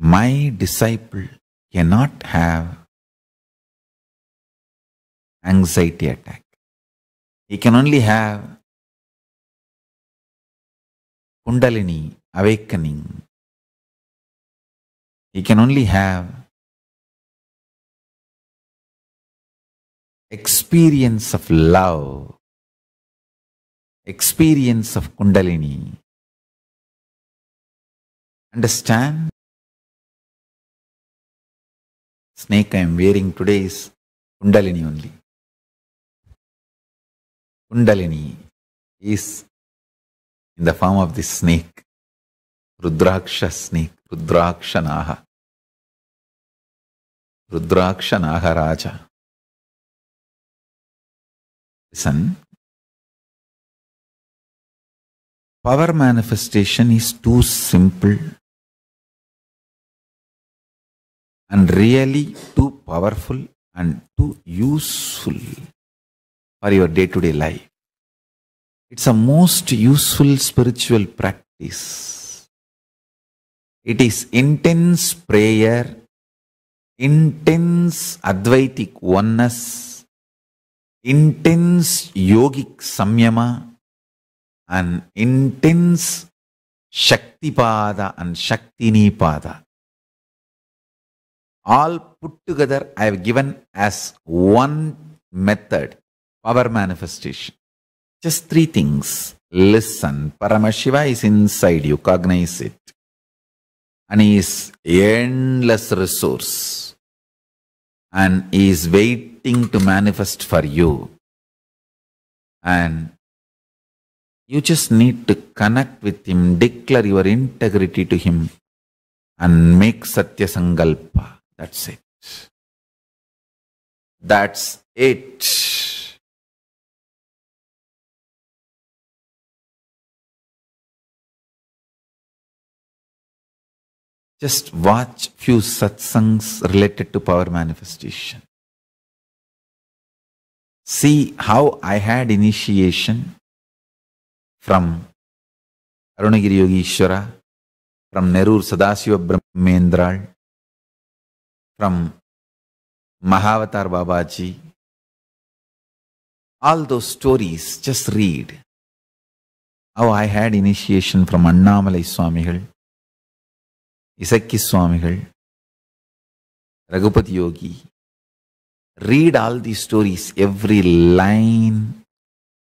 my disciple cannot have anxiety attack. He can only have Kundalini awakening. He can only have experience of love, experience of Kundalini. Understand? snake I am wearing today is Kundalini only. Kundalini is in the form of this snake, Rudraksha snake, Rudrakshanaha. Rudrakshanaha Raja. Listen. Power manifestation is too simple and really too powerful and too useful for your day to day life. It's a most useful spiritual practice. It is intense prayer, intense Advaitic oneness, intense yogic samyama, and intense Shaktipada and Shaktinipada all put together I have given as one method, power manifestation. Just three things. Listen, Paramashiva is inside you, cognize it. And he is endless resource. And he is waiting to manifest for you. And you just need to connect with him, declare your integrity to him, and make Satya Sankalpa. That's it. That's it. Just watch few satsangs related to power manifestation. See how I had initiation from Arunagiri Yogeshwara, from Nerur Sadasiva Brahmendral, from Mahavatar Babaji. All those stories, just read. How I had initiation from Annamalai Swamigal, Isakki Swamigal, Raghupati Yogi. Read all these stories. Every line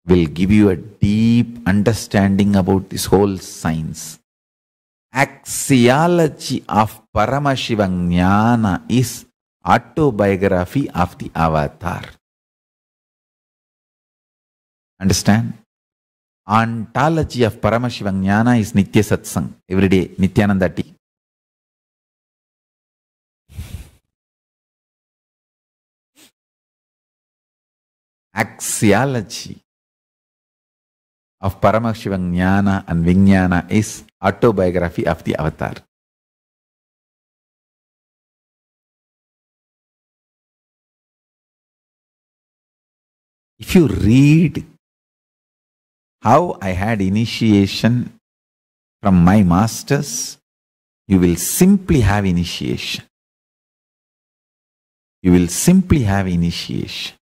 will give you a deep understanding about this whole science. axiology of Paramashiva Jnana is autobiography of the avatar. Understand? Ontology of Paramashiva Jnana is Nitya Satsang, every day, Nityananda t Axiology of Paramashiva Jnana and Vijnana is autobiography of the avatar. If you read how I had initiation from my masters, you will simply have initiation. You will simply have initiation.